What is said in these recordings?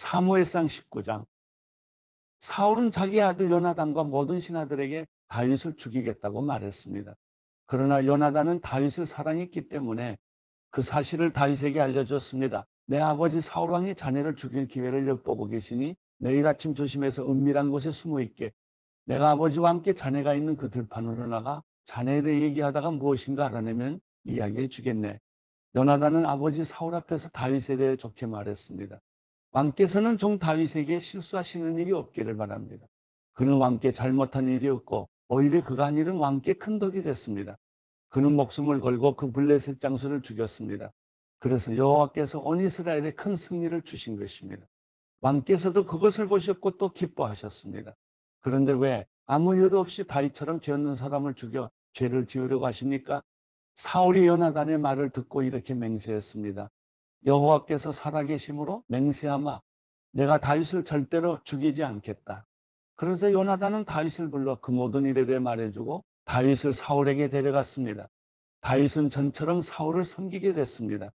사무엘상 19장 사울은 자기 아들 요나단과 모든 신하들에게 다윗을 죽이겠다고 말했습니다. 그러나 요나단은 다윗을 사랑했기 때문에 그 사실을 다윗에게 알려줬습니다. 내 아버지 사울왕이 자네를 죽일 기회를 엿보고 계시니 내일 아침 조심해서 은밀한 곳에 숨어 있게 내가 아버지와 함께 자네가 있는 그 들판으로 나가 자네에 대해 얘기하다가 무엇인가 알아내면 이야기해 주겠네. 요나단은 아버지 사울 앞에서 다윗에 대해 좋게 말했습니다. 왕께서는 종 다윗에게 실수하시는 일이 없기를 바랍니다. 그는 왕께 잘못한 일이 없고 오히려 그가 한 일은 왕께 큰 덕이 됐습니다. 그는 목숨을 걸고 그 블레셋 장수를 죽였습니다. 그래서 여호와께서 온 이스라엘에 큰 승리를 주신 것입니다. 왕께서도 그것을 보셨고 또 기뻐하셨습니다. 그런데 왜 아무 이유도 없이 바위처럼 죄없는 사람을 죽여 죄를 지으려고 하십니까? 사울이 연하단의 말을 듣고 이렇게 맹세했습니다. 여호와께서 살아계심으로 맹세하마 내가 다윗을 절대로 죽이지 않겠다. 그래서 요나단은 다윗을 불러 그 모든 일에 대해 말해주고 다윗을 사울에게 데려갔습니다. 다윗은 전처럼 사울을 섬기게 됐습니다.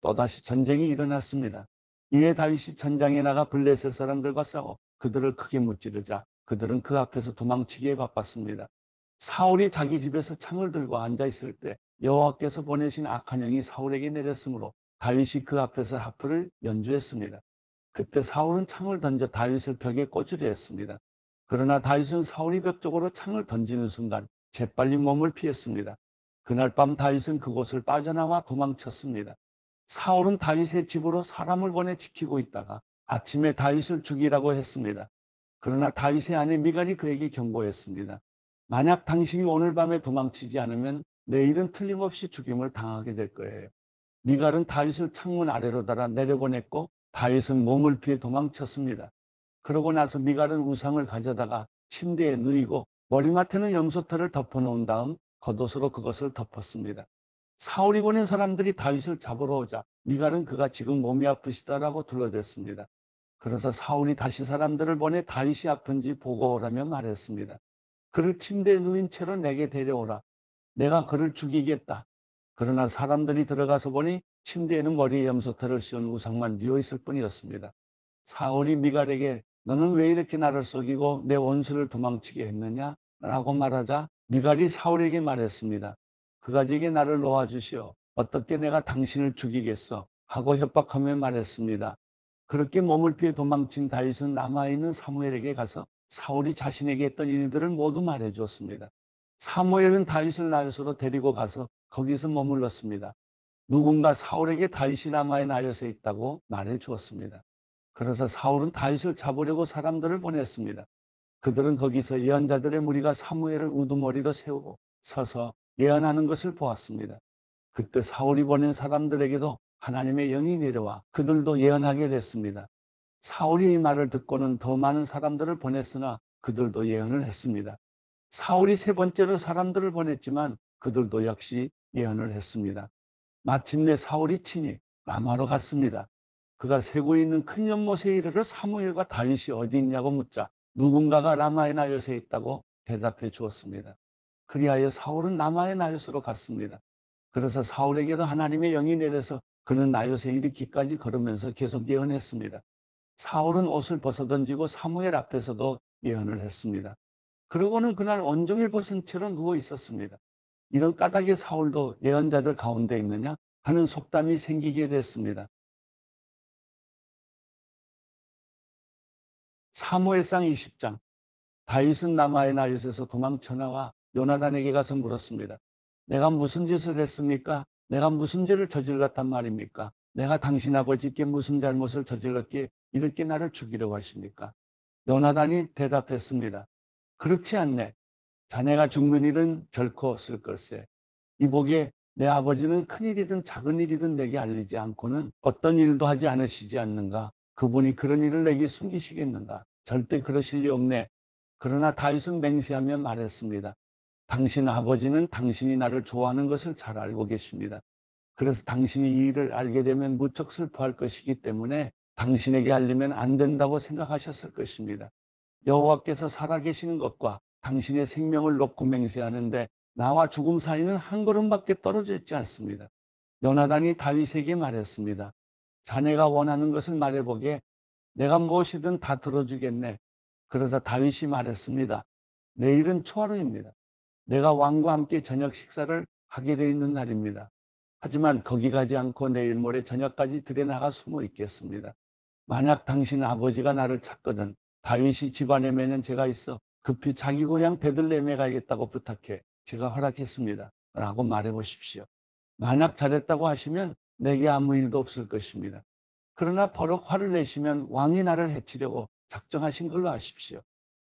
또다시 전쟁이 일어났습니다. 이에 다윗이 전장에 나가 블레셋 사람들과 싸워 그들을 크게 무찌르자 그들은 그 앞에서 도망치기에 바빴습니다. 사울이 자기 집에서 창을 들고 앉아 있을 때 여호와께서 보내신 악한 영이 사울에게 내렸으므로 다윗이 그 앞에서 하프를 연주했습니다. 그때 사울은 창을 던져 다윗을 벽에 꽂으려 했습니다. 그러나 다윗은 사울이 벽 쪽으로 창을 던지는 순간 재빨리 몸을 피했습니다. 그날 밤 다윗은 그곳을 빠져나와 도망쳤습니다. 사울은 다윗의 집으로 사람을 보내 지키고 있다가 아침에 다윗을 죽이라고 했습니다. 그러나 다윗의 아내 미갈이 그에게 경고했습니다. 만약 당신이 오늘 밤에 도망치지 않으면 내일은 틀림없이 죽임을 당하게 될 거예요. 미갈은 다윗을 창문 아래로 달아 내려보냈고 다윗은 몸을 피해 도망쳤습니다. 그러고 나서 미갈은 우상을 가져다가 침대에 누이고 머리맡에는 염소털을 덮어놓은 다음 겉옷으로 그것을 덮었습니다. 사울이 보낸 사람들이 다윗을 잡으러 오자 미갈은 그가 지금 몸이 아프시다라고 둘러댔습니다. 그래서 사울이 다시 사람들을 보내 다윗이 아픈지 보고 오라며 말했습니다. 그를 침대에 누인 채로 내게 데려오라. 내가 그를 죽이겠다. 그러나 사람들이 들어가서 보니 침대에는 머리에 염소털을 씌운 우상만 뉘어 있을 뿐이었습니다. 사울이 미갈에게 너는 왜 이렇게 나를 속이고 내 원수를 도망치게 했느냐? 라고 말하자 미갈이 사울에게 말했습니다. 그가 제게 나를 놓아주시오. 어떻게 내가 당신을 죽이겠어? 하고 협박하며 말했습니다. 그렇게 몸을 피해 도망친 다윗은 남아있는 사무엘에게 가서 사울이 자신에게 했던 일들을 모두 말해 주었습니다. 사무엘은 다윗을 나여서로 데리고 가서 거기에서 머물렀습니다. 누군가 사울에게 다윗이 남하에 나여서 있다고 말해 주었습니다. 그래서 사울은 다윗을 잡으려고 사람들을 보냈습니다. 그들은 거기서 예언자들의 무리가 사무엘을 우두머리로 세우고 서서 예언하는 것을 보았습니다. 그때 사울이 보낸 사람들에게도 하나님의 영이 내려와 그들도 예언하게 됐습니다. 사울이 이 말을 듣고는 더 많은 사람들을 보냈으나 그들도 예언을 했습니다. 사울이 세 번째로 사람들을 보냈지만 그들도 역시 예언을 했습니다. 마침내 사울이 친히 라마로 갔습니다. 그가 세고 있는 큰 연못에 이르러 사무엘과 다윗이 어디 있냐고 묻자 누군가가 라마의 나열에 있다고 대답해 주었습니다. 그리하여 사울은 라마의 나열로 갔습니다. 그래서 사울에게도 하나님의 영이 내려서 그는 나요에 이르기까지 걸으면서 계속 예언했습니다. 사울은 옷을 벗어던지고 사무엘 앞에서도 예언을 했습니다. 그러고는 그날 온종일 벗은 채로 누워 있었습니다. 이런 까닭에 사울도 예언자들 가운데 있느냐 하는 속담이 생기게 됐습니다. 사무엘상 20장 다윗은 남하의 나윗에서 도망쳐 나와 요나단에게 가서 물었습니다. 내가 무슨 짓을 했습니까? 내가 무슨 죄를 저질렀단 말입니까? 내가 당신 아버지께 무슨 잘못을 저질렀기에 이렇게 나를 죽이려고 하십니까? 요나단이 대답했습니다. 그렇지 않네. 자네가 죽는 일은 결코 없을 걸세. 이 복에 내 아버지는 큰 일이든 작은 일이든 내게 알리지 않고는 어떤 일도 하지 않으시지 않는가? 그분이 그런 일을 내게 숨기시겠는가? 절대 그러실 리 없네. 그러나 다윗은 맹세하며 말했습니다. 당신 아버지는 당신이 나를 좋아하는 것을 잘 알고 계십니다. 그래서 당신이 이 일을 알게 되면 무척 슬퍼할 것이기 때문에 당신에게 알리면 안 된다고 생각하셨을 것입니다. 여호와께서 살아계시는 것과 당신의 생명을 놓고 맹세하는데 나와 죽음 사이는 한 걸음밖에 떨어져 있지 않습니다. 요나단이 다윗에게 말했습니다. 자네가 원하는 것을 말해보게 내가 무엇이든 다 들어주겠네. 그러자 다윗이 말했습니다. 내일은 초하루입니다. 내가 왕과 함께 저녁 식사를 하게 되어 있는 날입니다. 하지만 거기 가지 않고 내일 모레 저녁까지 들에 나가 숨어 있겠습니다. 만약 당신 아버지가 나를 찾거든 다윗이 집안에 매는 죄가 있어 급히 자기 고향 베들레헴에 가겠다고 부탁해 제가 허락했습니다. 라고 말해 보십시오. 만약 잘했다고 하시면 내게 아무 일도 없을 것입니다. 그러나 버럭 화를 내시면 왕이 나를 해치려고 작정하신 걸로 아십시오.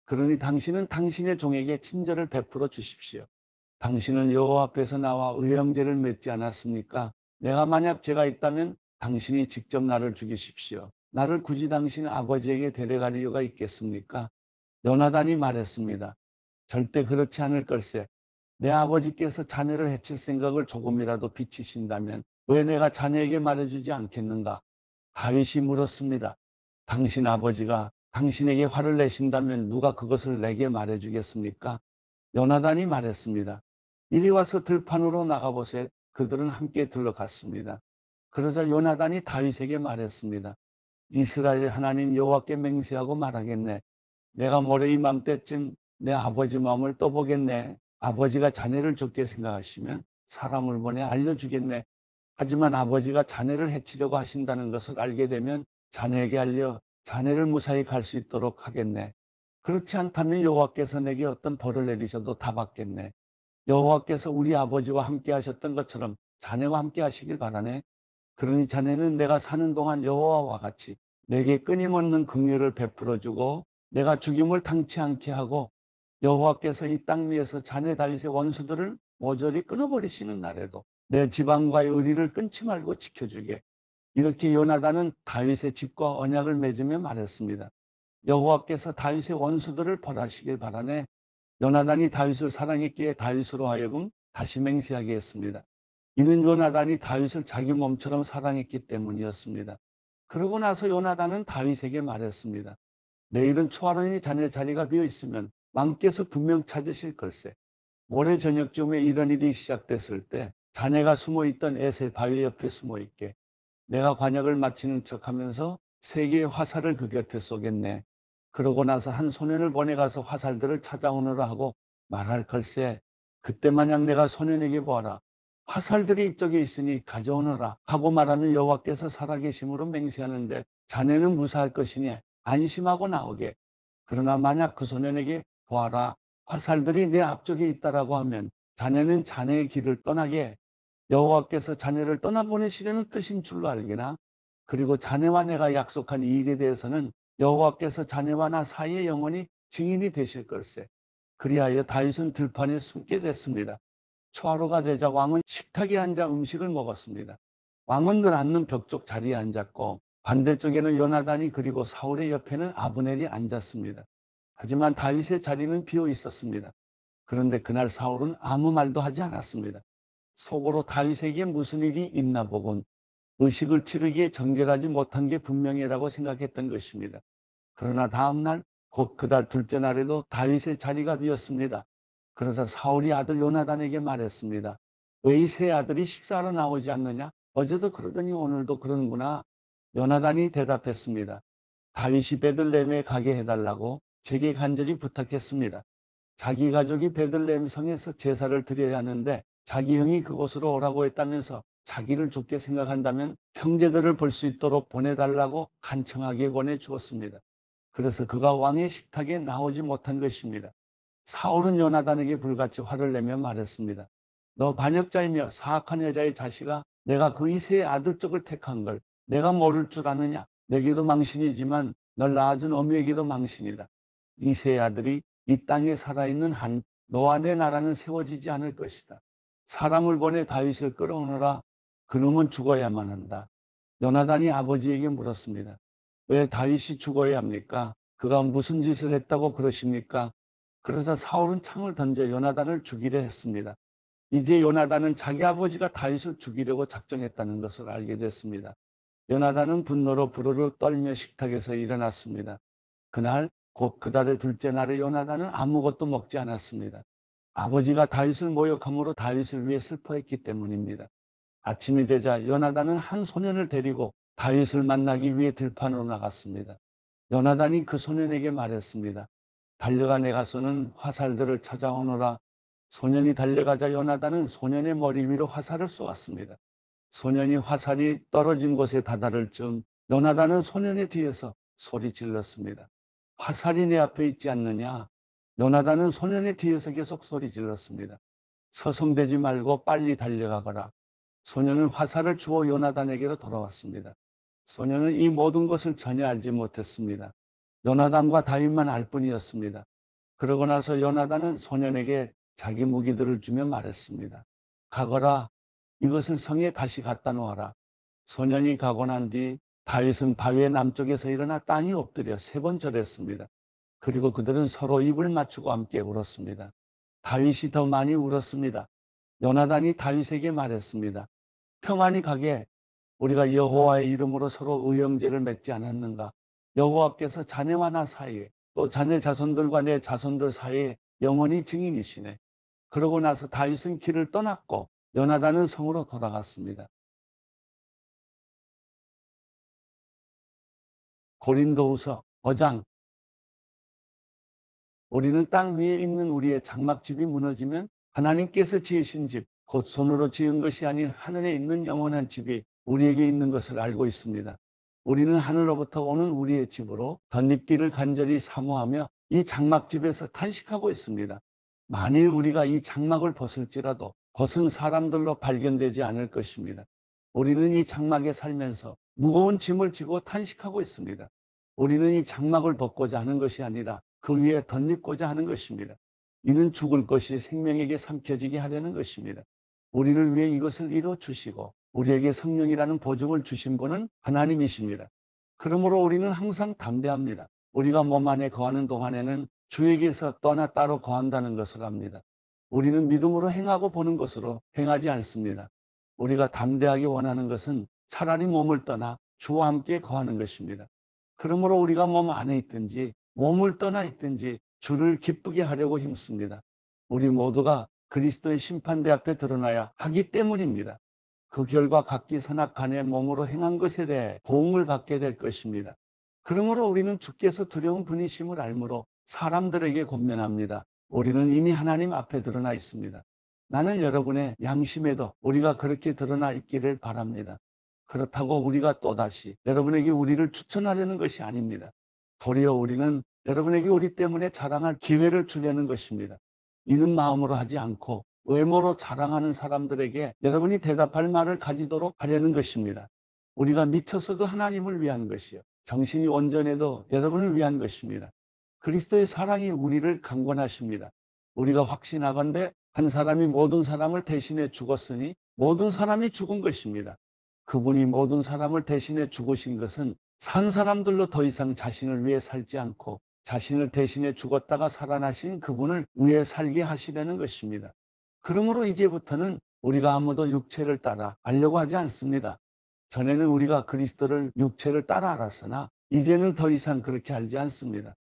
그러니 당신은 당신의 종에게 친절을 베풀어 주십시오. 당신은 여호와 앞에서 나와 의형제를 맺지 않았습니까? 내가 만약 죄가 있다면 당신이 직접 나를 죽이십시오. 나를 굳이 당신 아버지에게 데려갈 이유가 있겠습니까? 요나단이 말했습니다. 절대 그렇지 않을 걸세. 내 아버지께서 자네를 해칠 생각을 조금이라도 비치신다면 왜 내가 자네에게 말해주지 않겠는가? 다윗이 물었습니다. 당신 아버지가 당신에게 화를 내신다면 누가 그것을 내게 말해주겠습니까? 요나단이 말했습니다. 이리 와서 들판으로 나가보세. 그들은 함께 들러갔습니다. 그러자 요나단이 다윗에게 말했습니다. 이스라엘 하나님 여호와께 맹세하고 말하겠네. 내가 모레 이맘때쯤 내 아버지 마음을 또 보겠네. 아버지가 자네를 좋게 생각하시면 사람을 보내 알려주겠네. 하지만 아버지가 자네를 해치려고 하신다는 것을 알게 되면 자네에게 알려 자네를 무사히 갈 수 있도록 하겠네. 그렇지 않다면 여호와께서 내게 어떤 벌을 내리셔도 다 받겠네. 여호와께서 우리 아버지와 함께 하셨던 것처럼 자네와 함께 하시길 바라네. 그러니 자네는 내가 사는 동안 여호와와 같이 내게 끊임없는 긍휼을 베풀어 주고 내가 죽임을 당치 않게 하고 여호와께서 이 땅 위에서 자네 달리세 원수들을 모조리 끊어버리시는 날에도 내 지방과의 의리를 끊지 말고 지켜주게. 이렇게 요나단은 다윗의 집과 언약을 맺으며 말했습니다. 여호와께서 다윗의 원수들을 벌하시길 바라네. 요나단이 다윗을 사랑했기에 다윗으로 하여금 다시 맹세하게 했습니다. 이는 요나단이 다윗을 자기 몸처럼 사랑했기 때문이었습니다. 그러고 나서 요나단은 다윗에게 말했습니다. 내일은 초하루니 자네 자리가 비어 있으면 왕께서 분명 찾으실 걸세. 모레 저녁쯤에 이런 일이 시작됐을 때 자네가 숨어 있던 애새 바위 옆에 숨어 있게 내가 관역을 마치는 척하면서 세 개의 화살을 그 곁에 쏘겠네. 그러고 나서 한 소년을 보내가서 화살들을 찾아오느라 하고 말할 걸세. 그때 마냥 내가 소년에게 보아라. 화살들이 이쪽에 있으니 가져오너라 하고 말하는 여호와께서 살아계심으로 맹세하는데 자네는 무사할 것이니 안심하고 나오게. 그러나 만약 그 소년에게 보아라. 화살들이 내 앞쪽에 있다라고 하면 자네는 자네의 길을 떠나게 여호와께서 자네를 떠나보내시려는 뜻인 줄로 알게나 그리고 자네와 내가 약속한 이 일에 대해서는 여호와께서 자네와 나 사이에 영원히 증인이 되실 걸세. 그리하여 다윗은 들판에 숨게 됐습니다. 초하루가 되자 왕은 식탁에 앉아 음식을 먹었습니다. 왕은 늘 앉는 벽 쪽 자리에 앉았고 반대쪽에는 요나단이 그리고 사울의 옆에는 아브넬이 앉았습니다. 하지만 다윗의 자리는 비어 있었습니다. 그런데 그날 사울은 아무 말도 하지 않았습니다. 속으로 다윗에게 무슨 일이 있나 보군 의식을 치르기에 정결하지 못한 게 분명해라고 생각했던 것입니다. 그러나 다음 날 곧 그달 둘째 날에도 다윗의 자리가 비었습니다. 그러자 사울이 아들 요나단에게 말했습니다. 왜이세 아들이 식사하러 나오지 않느냐? 어제도 그러더니 오늘도 그러는구나. 요나단이 대답했습니다. 다윗이 베들레헴에 가게 해달라고 제게 간절히 부탁했습니다. 자기 가족이 베들레헴 성에서 제사를 드려야 하는데 자기 형이 그곳으로 오라고 했다면서 자기를 좋게 생각한다면 형제들을 볼 수 있도록 보내달라고 간청하게 권해주었습니다. 그래서 그가 왕의 식탁에 나오지 못한 것입니다. 사울은 요나단에게 불같이 화를 내며 말했습니다. 너 반역자이며 사악한 여자의 자식아 내가 그 이세의 아들 쪽을 택한 걸 내가 모를 줄 아느냐? 내게도 망신이지만 널 낳아준 어미에게도 망신이다. 이 세 아들이 이 땅에 살아있는 한 너와 내 나라는 세워지지 않을 것이다. 사람을 보내 다윗을 끌어오너라. 그놈은 죽어야만 한다. 요나단이 아버지에게 물었습니다. 왜 다윗이 죽어야 합니까? 그가 무슨 짓을 했다고 그러십니까? 그래서 사울은 창을 던져 요나단을 죽이려 했습니다. 이제 요나단은 자기 아버지가 다윗을 죽이려고 작정했다는 것을 알게 됐습니다. 요나단은 분노로 부르를 떨며 식탁에서 일어났습니다. 그날 곧 그달의 둘째 날에 요나단은 아무것도 먹지 않았습니다. 아버지가 다윗을 모욕함으로 다윗을 위해 슬퍼했기 때문입니다. 아침이 되자 요나단은 한 소년을 데리고 다윗을 만나기 위해 들판으로 나갔습니다. 요나단이 그 소년에게 말했습니다. 달려가 내가서는 화살들을 찾아오노라 소년이 달려가자 요나단은 소년의 머리 위로 화살을 쏘았습니다. 소년이 화산이 떨어진 곳에 다다를 쯤 요나단은 소년의 뒤에서 소리 질렀습니다. 화살이 내 앞에 있지 않느냐? 요나단은 소년의 뒤에서 계속 소리 질렀습니다. 서성대지 말고 빨리 달려가거라. 소년은 화살을 주어 요나단에게로 돌아왔습니다. 소년은 이 모든 것을 전혀 알지 못했습니다. 요나단과 다윗만 알 뿐이었습니다. 그러고 나서 요나단은 소년에게 자기 무기들을 주며 말했습니다. 가거라 이것은 성에 다시 갖다 놓아라. 소년이 가고 난 뒤 다윗은 바위의 남쪽에서 일어나 땅이 엎드려 세 번 절했습니다. 그리고 그들은 서로 입을 맞추고 함께 울었습니다. 다윗이 더 많이 울었습니다. 요나단이 다윗에게 말했습니다. 평안히 가게 우리가 여호와의 이름으로 서로 의형제를 맺지 않았는가? 여호와께서 자네와 나 사이에 또 자네 자손들과 내 자손들 사이에 영원히 증인이시네. 그러고 나서 다윗은 길을 떠났고 연하다는 성으로 돌아갔습니다. 고린도후서 5장 우리는 땅 위에 있는 우리의 장막집이 무너지면 하나님께서 지으신 집, 곧 손으로 지은 것이 아닌 하늘에 있는 영원한 집이 우리에게 있는 것을 알고 있습니다. 우리는 하늘로부터 오는 우리의 집으로 덧립기를 간절히 사모하며 이 장막집에서 탄식하고 있습니다. 만일 우리가 이 장막을 벗을지라도 벗은 사람들로 발견되지 않을 것입니다. 우리는 이 장막에 살면서 무거운 짐을 지고 탄식하고 있습니다. 우리는 이 장막을 벗고자 하는 것이 아니라 그 위에 덧입고자 하는 것입니다. 이는 죽을 것이 생명에게 삼켜지게 하려는 것입니다. 우리를 위해 이것을 이뤄 주시고 우리에게 성령이라는 보증을 주신 분은 하나님이십니다. 그러므로 우리는 항상 담대합니다. 우리가 몸 안에 거하는 동안에는 주에게서 떠나 따로 거한다는 것을 압니다. 우리는 믿음으로 행하고 보는 것으로 행하지 않습니다. 우리가 담대하게 원하는 것은 차라리 몸을 떠나 주와 함께 거하는 것입니다. 그러므로 우리가 몸 안에 있든지 몸을 떠나 있든지 주를 기쁘게 하려고 힘씁니다. 우리 모두가 그리스도의 심판대 앞에 드러나야 하기 때문입니다. 그 결과 각기 선악간에 몸으로 행한 것에 대해 보응을 받게 될 것입니다. 그러므로 우리는 주께서 두려운 분이심을 알므로 사람들에게 권면합니다. 우리는 이미 하나님 앞에 드러나 있습니다. 나는 여러분의 양심에도 우리가 그렇게 드러나 있기를 바랍니다. 그렇다고 우리가 또다시 여러분에게 우리를 추천하려는 것이 아닙니다. 도리어 우리는 여러분에게 우리 때문에 자랑할 기회를 주려는 것입니다. 이는 마음으로 하지 않고 외모로 자랑하는 사람들에게 여러분이 대답할 말을 가지도록 하려는 것입니다. 우리가 미쳤어도 하나님을 위한 것이요. 정신이 온전해도 여러분을 위한 것입니다. 그리스도의 사랑이 우리를 강권하십니다. 우리가 확신하건대 한 사람이 모든 사람을 대신해 죽었으니 모든 사람이 죽은 것입니다. 그분이 모든 사람을 대신해 죽으신 것은 산 사람들로 더 이상 자신을 위해 살지 않고 자신을 대신해 죽었다가 살아나신 그분을 위해 살게 하시려는 것입니다. 그러므로 이제부터는 우리가 아무도 육체를 따라 알려고 하지 않습니다. 전에는 우리가 그리스도를 육체를 따라 알았으나 이제는 더 이상 그렇게 알지 않습니다.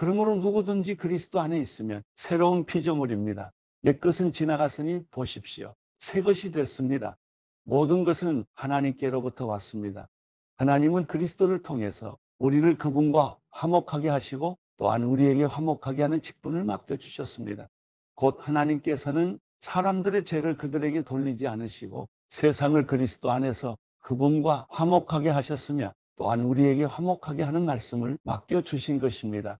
그러므로 누구든지 그리스도 안에 있으면 새로운 피조물입니다. 옛 것은 지나갔으니 보십시오. 새 것이 됐습니다. 모든 것은 하나님께로부터 왔습니다. 하나님은 그리스도를 통해서 우리를 그분과 화목하게 하시고 또한 우리에게 화목하게 하는 직분을 맡겨주셨습니다. 곧 하나님께서는 사람들의 죄를 그들에게 돌리지 않으시고 세상을 그리스도 안에서 그분과 화목하게 하셨으며 또한 우리에게 화목하게 하는 말씀을 맡겨주신 것입니다.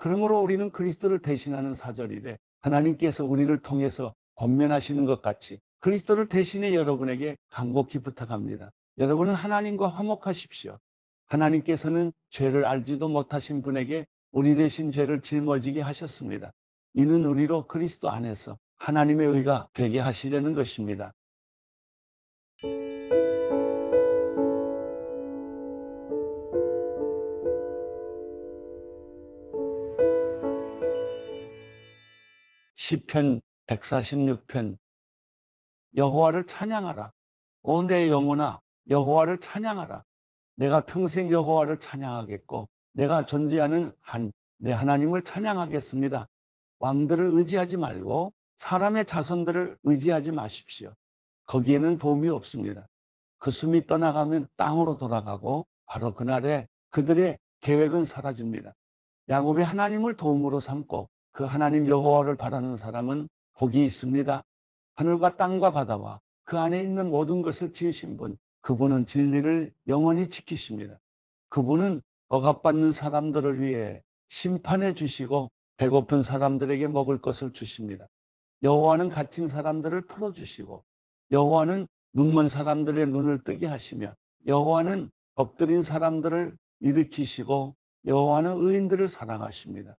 그러므로 우리는 그리스도를 대신하는 사절이래. 하나님께서 우리를 통해서 권면하시는 것 같이 그리스도를 대신해 여러분에게 간곡히 부탁합니다. 여러분은 하나님과 화목하십시오. 하나님께서는 죄를 알지도 못하신 분에게 우리 대신 죄를 짊어지게 하셨습니다. 이는 우리로 그리스도 안에서 하나님의 의가 되게 하시려는 것입니다. 시편 146편 여호와를 찬양하라. 오내 영혼아 여호와를 찬양하라. 내가 평생 여호와를 찬양하겠고 내가 존재하는 한 내 하나님을 찬양하겠습니다. 왕들을 의지하지 말고 사람의 자손들을 의지하지 마십시오. 거기에는 도움이 없습니다. 그 숨이 떠나가면 땅으로 돌아가고 바로 그날에 그들의 계획은 사라집니다. 야곱이 하나님을 도움으로 삼고 그 하나님 여호와를 바라는 사람은 복이 있습니다. 하늘과 땅과 바다와 그 안에 있는 모든 것을 지으신 분, 그분은 진리를 영원히 지키십니다. 그분은 억압받는 사람들을 위해 심판해 주시고 배고픈 사람들에게 먹을 것을 주십니다. 여호와는 갇힌 사람들을 풀어주시고 여호와는 눈먼 사람들의 눈을 뜨게 하시며 여호와는 엎드린 사람들을 일으키시고 여호와는 의인들을 사랑하십니다.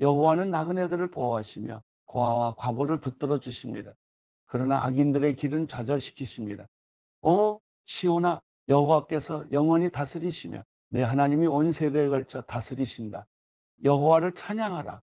여호와는 나그네들을 보호하시며 고아와 과부를 붙들어 주십니다. 그러나 악인들의 길은 좌절시키십니다. 오 시온아 여호와께서 영원히 다스리시며 내 하나님이 온 세대에 걸쳐 다스리신다. 여호와를 찬양하라.